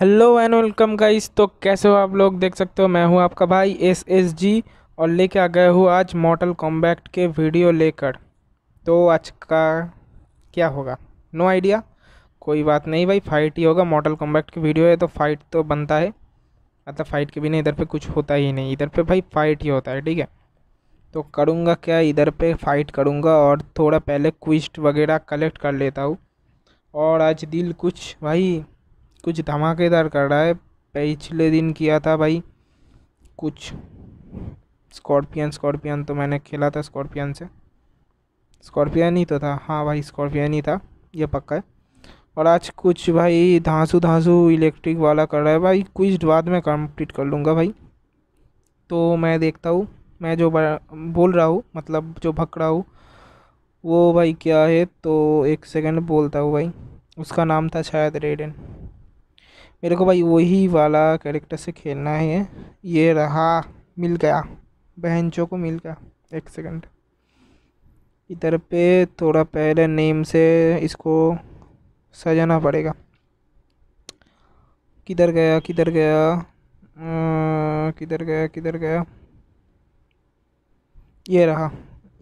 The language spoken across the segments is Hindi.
हेलो एंड वेलकम गाइस तो कैसे हो आप लोग देख सकते हो मैं हूं आपका भाई एस एस जी और लेके आ गया हूं आज मॉडल कॉम्बैक्ट के वीडियो लेकर तो आज का क्या होगा नो आइडिया कोई बात नहीं भाई फाइट ही होगा मॉडल कॉम्बैक्ट की वीडियो है तो फाइट तो बनता है मतलब फाइट के बिना इधर पे कुछ होता ही नहीं इधर पर भाई फाइट ही होता है ठीक है तो करूँगा क्या इधर पर फाइट करूँगा और थोड़ा पहले क्विस्ट वगैरह कलेक्ट कर लेता हूँ और आज दिल कुछ भाई कुछ धमाकेदार कर रहा है पिछले दिन किया था भाई कुछ स्कॉर्पियन स्कॉर्पियन तो मैंने खेला था स्कॉर्पियन से स्कॉर्पियन ही तो था हाँ भाई स्कॉर्पियन ही था ये पक्का है और आज कुछ भाई धांसू धांसू इलेक्ट्रिक वाला कर रहा है भाई कुछ बाद में कंप्लीट कर लूँगा भाई तो मैं देखता हूँ मैं जो बोल रहा हूँ मतलब जो भक रहा हूँ वो भाई क्या है तो एक सेकंड बोलता हूँ भाई उसका नाम था शायद रेडन मेरे को भाई वही वाला कैरेक्टर से खेलना है ये रहा मिल गया बहन चो को मिल गया एक सेकंड इधर पे थोड़ा पहले नेम से इसको सजाना पड़ेगा किधर गया किधर गया अं, किधर गया किधर गया ये रहा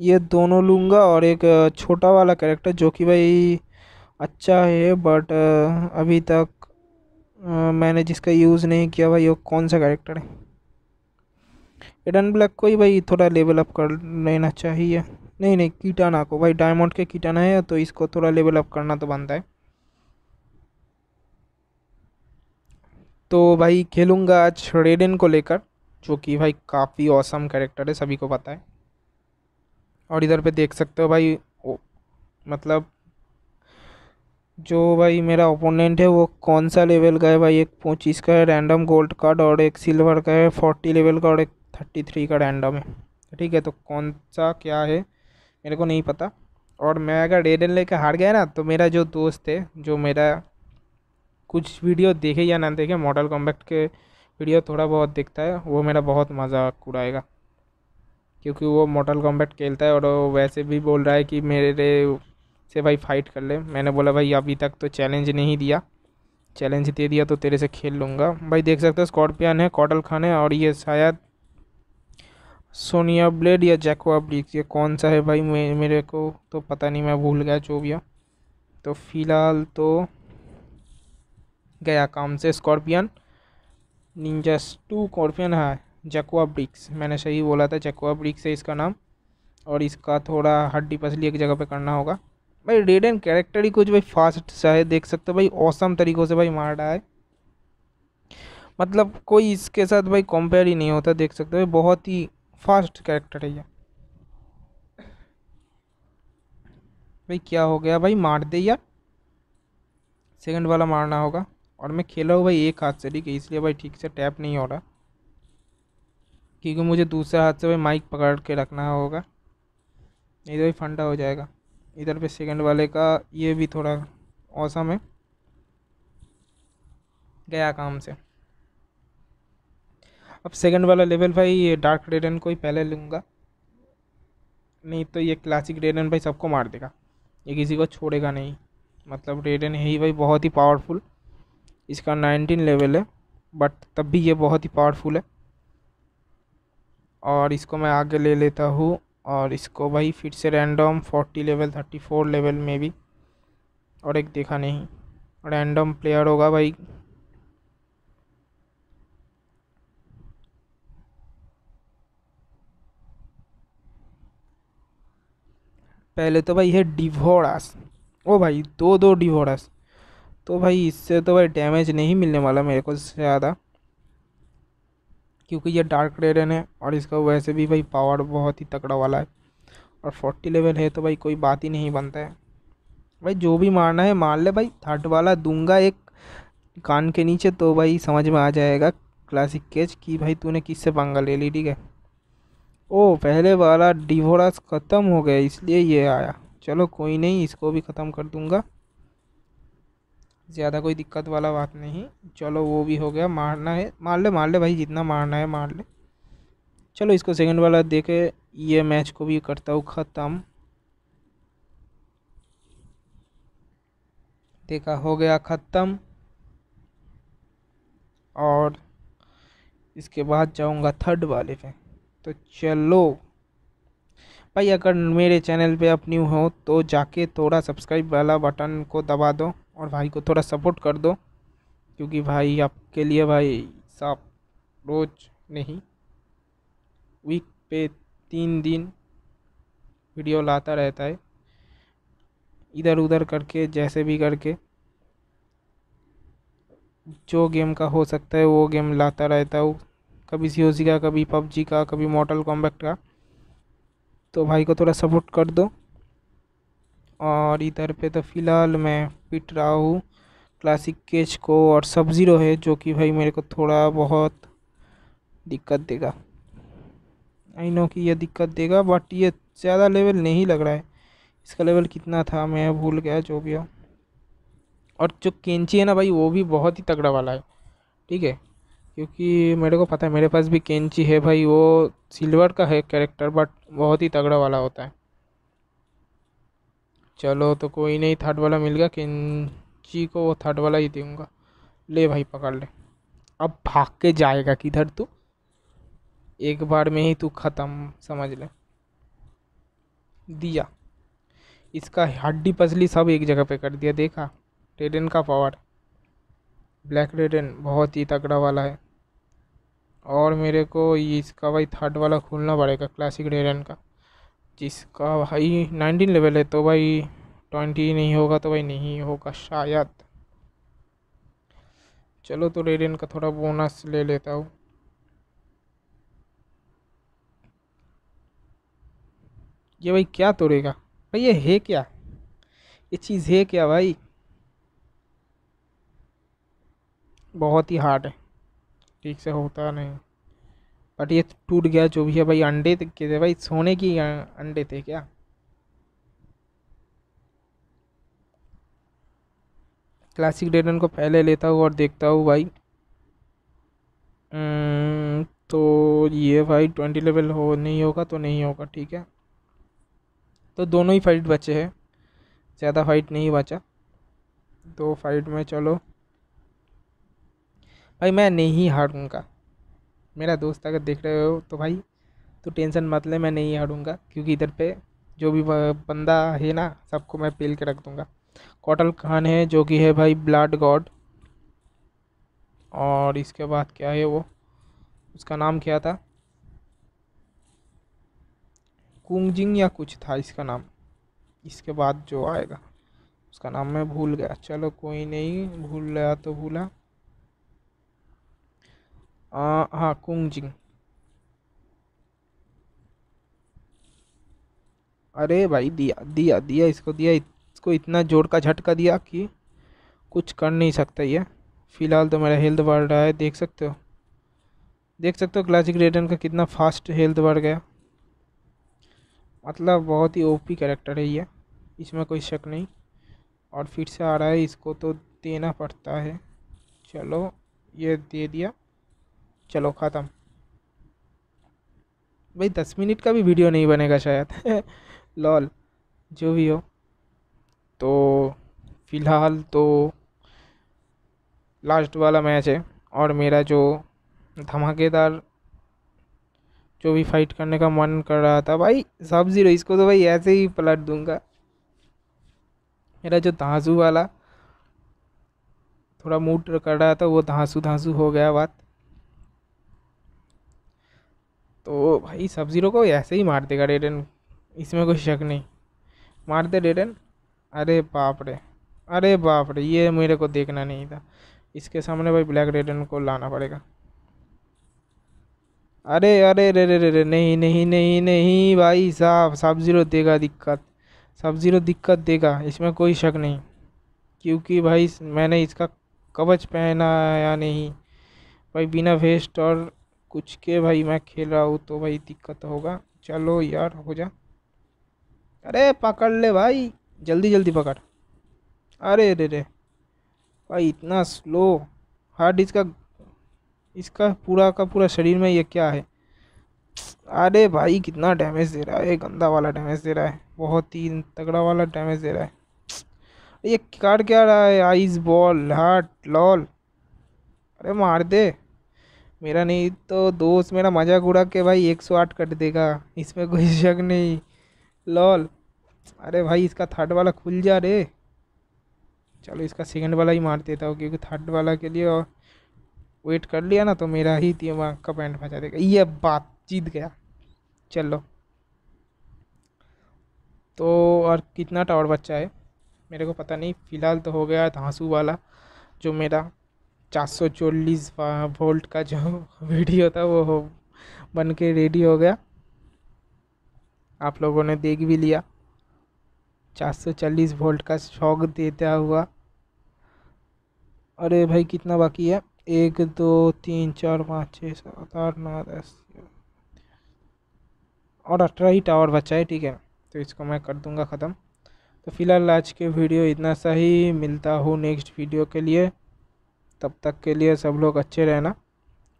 ये दोनों लूँगा और एक छोटा वाला कैरेक्टर जो कि भाई अच्छा है बट अभी तक मैंने जिसका यूज़ नहीं किया भाई वो कौन सा कैरेक्टर है एडन ब्लैक को ही भाई थोड़ा लेवल अप कर लेना चाहिए नहीं नहीं कीटाना को भाई डायमंड के कीटाना है तो इसको थोड़ा लेवल अप करना तो बनता है तो भाई खेलूँगा आज रेडन को लेकर जो कि भाई काफ़ी औसम कैरेक्टर है सभी को पता है और इधर पे देख सकते हो भाई ओ, मतलब जो भाई मेरा ओपोनेंट है वो कौन सा लेवल का है भाई एक पच्चीस का है रैंडम गोल्ड कार्ड और एक सिल्वर का है फोर्टी लेवल का और एक थर्टी थ्री का रैंडम है ठीक है तो कौन सा क्या है मेरे को नहीं पता और मैं अगर रेडन लेके हार गया ना तो मेरा जो दोस्त है जो मेरा कुछ वीडियो देखे या ना देखे मॉडल कॉम्बैक्ट के वीडियो थोड़ा बहुत देखता है वो मेरा बहुत मज़ा उड़ाएगा क्योंकि वो मॉडल कॉम्बैक्ट खेलता है और वैसे भी बोल रहा है कि मेरे से भाई फाइट कर ले मैंने बोला भाई अभी तक तो चैलेंज नहीं दिया चैलेंज दे दिया तो तेरे से खेल लूँगा भाई देख सकते हो स्कॉर्पियन है कॉटल खान है और ये शायद सोनिया ब्लेड या जैकोआ ब्लिक ये कौन सा है भाई मे मेरे को तो पता नहीं मैं भूल गया जो भी तो फ़िलहाल तो गया काम से स्कॉर्पियन निंजस टू स्कॉर्पियन है जैकोआ ब्रिक्स मैंने सही बोला था जैकोआ ब्रिक्स है इसका नाम और इसका थोड़ा हड्डी पसली एक जगह पे करना होगा भाई रेड एंड कैरेक्टर ही कुछ भाई फास्ट सा है देख सकते हो भाई औसम तरीक़ों से भाई मार रहा है मतलब कोई इसके साथ भाई कंपेयर ही नहीं होता देख सकते हो बहुत ही फास्ट कैरेक्टर है ये भाई क्या हो गया भाई मार दे यार सेकंड वाला मारना होगा और मैं खेला हूँ भाई एक हाथ से ठीक है इसलिए भाई ठीक से टैप नहीं हो रहा क्योंकि मुझे दूसरे हाथ से भाई माइक पकड़ के रखना होगा नहीं तो भाई फंडा हो जाएगा इधर पे सेकंड वाले का ये भी थोड़ा औसम है गया काम से अब सेकंड वाला लेवल भाई ये डार्क रेडन को ही पहले लूँगा नहीं तो ये क्लासिक रेडन भाई सबको मार देगा ये किसी को छोड़ेगा नहीं मतलब रेडन है ही भाई बहुत ही पावरफुल इसका नाइनटीन लेवल है बट तब भी ये बहुत ही पावरफुल है और इसको मैं आगे ले लेता हूँ और इसको भाई फिर से रैंडम 40 लेवल 34 लेवल में भी और एक देखा नहीं रैंडम प्लेयर होगा भाई पहले तो भाई है डिवोरास ओ भाई दो दो डिवोरास तो भाई इससे तो भाई डैमेज नहीं मिलने वाला मेरे को ज़्यादा क्योंकि ये डार्क रेडन है और इसका वैसे भी भाई पावर बहुत ही तगड़ा वाला है और फोर्टी लेवल है तो भाई कोई बात ही नहीं बनता है भाई जो भी मारना है मार ले भाई थर्ड वाला दूंगा एक कान के नीचे तो भाई समझ में आ जाएगा क्लासिक केच कि भाई तूने किससे पंगा ले ली ठीक है ओ पहले वाला डिवोरस ख़त्म हो गया इसलिए ये आया चलो कोई नहीं इसको भी ख़त्म कर दूंगा ज़्यादा कोई दिक्कत वाला बात नहीं चलो वो भी हो गया मारना है मार ले मार ले भाई जितना मारना है मार ले चलो इसको सेकंड वाला दे के ये मैच को भी करता हूँ ख़त्म देखा हो गया ख़त्म और इसके बाद जाऊँगा थर्ड वाले पे तो चलो भाई अगर मेरे चैनल पे अपनी हो तो जाके थोड़ा सब्सक्राइब वाला बटन को दबा दो और भाई को थोड़ा सपोर्ट कर दो क्योंकि भाई आपके लिए भाई साफ रोज नहीं वीक पे तीन दिन वीडियो लाता रहता है इधर उधर करके जैसे भी करके जो गेम का हो सकता है वो गेम लाता रहता हूँ कभी सी ओ सी का कभी पबजी का कभी मॉडल कॉम्बैक्ट का तो भाई को थोड़ा सपोर्ट कर दो और इधर पे तो फ़िलहाल मैं पिट रहा हूँ क्लासिक केच को और सब ज़ीरो है जो कि भाई मेरे को थोड़ा बहुत दिक्कत देगा आई नो कि यह दिक्कत देगा बट ये ज़्यादा लेवल नहीं लग रहा है इसका लेवल कितना था मैं भूल गया जो भी हो और जो कैंची है ना भाई वो भी बहुत ही तगड़ा वाला है ठीक है क्योंकि मेरे को पता है मेरे पास भी कैंची है भाई वो सिल्वर का है कैरेक्टर बट बहुत ही तगड़ा वाला होता है चलो तो कोई नहीं थर्ड वाला मिल गया किंची को वो थर्ड वाला ही दूँगा ले भाई पकड़ ले अब भाग के जाएगा किधर तू एक बार में ही तू ख़त्म समझ ले दिया इसका हड्डी पसली सब एक जगह पे कर दिया देखा रेडन का पावर ब्लैक रेडन बहुत ही तगड़ा वाला है और मेरे को इसका भाई थर्ड वाला खोलना पड़ेगा क्लासिक रेडन का जिसका भाई नाइनटीन लेवल है तो भाई ट्वेंटी नहीं होगा तो भाई नहीं होगा शायद चलो तो रेडियन का थोड़ा बोनस ले लेता हूँ ये भाई क्या तोड़ेगा भाई ये है क्या ये चीज़ है क्या भाई बहुत ही हार्ड है ठीक से होता नहीं बट ये टूट गया जो भी है भाई अंडे तो के थे भाई सोने की अंडे थे क्या क्लासिक डेडन को पहले लेता हूँ और देखता हूँ भाई हम्म, तो ये भाई ट्वेंटी लेवल हो नहीं होगा तो नहीं होगा ठीक है तो दोनों ही फाइट बचे हैं ज़्यादा फाइट नहीं बचा दो फाइट में चलो भाई मैं नहीं हारूंगा मेरा दोस्त अगर देख रहे हो तो भाई तो टेंशन मत ले मैं नहीं हटूँगा क्योंकि इधर पे जो भी बंदा है ना सबको मैं पेल के रख दूँगा कौटल खान है जो कि है भाई ब्लड गॉड और इसके बाद क्या है वो उसका नाम क्या था कुंगजिंग या कुछ था इसका नाम इसके बाद जो आएगा उसका नाम मैं भूल गया चलो कोई नहीं भूल गया तो भूला हाँ, हाँ कुंगजिंग अरे भाई दिया दिया दिया इसको दिया इसको इतना जोर का झटका दिया कि कुछ कर नहीं सकता ये फ़िलहाल तो मेरा हेल्थ बढ़ रहा है देख सकते हो देख सकते हो क्लासिक रेडन का कितना फास्ट हेल्थ बढ़ गया मतलब बहुत ही ओपी कैरेक्टर है ये इसमें कोई शक नहीं और फिर से आ रहा है इसको तो देना पड़ता है चलो ये दे दिया चलो ख़त्म भाई दस मिनट का भी वीडियो नहीं बनेगा शायद लॉल जो भी हो तो फ़िलहाल तो लास्ट वाला मैच है और मेरा जो धमाकेदार जो भी फाइट करने का मन कर रहा था भाई सब ज़ीरो इसको तो भाई ऐसे ही पलट दूंगा मेरा जो धांसू वाला थोड़ा मूड कर रहा था वो धांसू धांसू हो गया बात तो भाई सब ज़ीरो को ऐसे ही मार देगा डेडन इसमें कोई शक नहीं मार दे डेडन अरे बाप रे अरे बाप रे ये मेरे को देखना नहीं था इसके सामने भाई ब्लैक डेडन को लाना पड़ेगा अरे अरे रे रे रे रे नहीं नहीं नहीं नहीं भाई साहब सब ज़ीरो देगा दिक्कत सब ज़ीरो दिक्कत देगा इसमें कोई शक नहीं क्योंकि भाई मैंने इसका कवच पहना या नहीं भाई बिना वेस्ट और कुछ के भाई मैं खेल रहा हूँ तो भाई दिक्कत होगा चलो यार हो जा अरे पकड़ ले भाई जल्दी जल्दी पकड़ अरे अरे रे भाई इतना स्लो हार्ड इसका इसका पूरा का पूरा शरीर में ये क्या है अरे भाई कितना डैमेज दे रहा है गंदा वाला डैमेज दे रहा है बहुत ही तगड़ा वाला डैमेज दे रहा है ये कार क्या रहा है आइस बॉल हार्ट लॉल अरे मार दे मेरा नहीं तो दोस्त मेरा मजाक उड़ा के भाई एक सौ आठ कट देगा इसमें कोई शक नहीं लॉल अरे भाई इसका थर्ड वाला खुल जा रे चलो इसका सेकंड वाला ही मार देता हूँ क्योंकि थर्ड वाला के लिए और वेट कर लिया ना तो मेरा ही दिमाग का पैंट फंसा देगा ये बात जीत गया चलो तो और कितना टावर बच्चा है मेरे को पता नहीं फ़िलहाल तो हो गया धांसू वाला जो मेरा चार सौ वोल्ट का जो वीडियो था वो बन के रेडी हो गया आप लोगों ने देख भी लिया चार सौ चालीस वोल्ट का शौक देता हुआ अरे भाई कितना बाकी है एक दो तीन चार पाँच छः सात आठ नौ दस और अठारह ही टावर बचा है ठीक है तो इसको मैं कर दूंगा ख़त्म तो फिलहाल आज के वीडियो इतना सा ही मिलता हूँ नेक्स्ट वीडियो के लिए तब तक के लिए सब लोग अच्छे रहना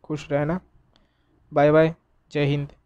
खुश रहना बाय बाय जय हिंद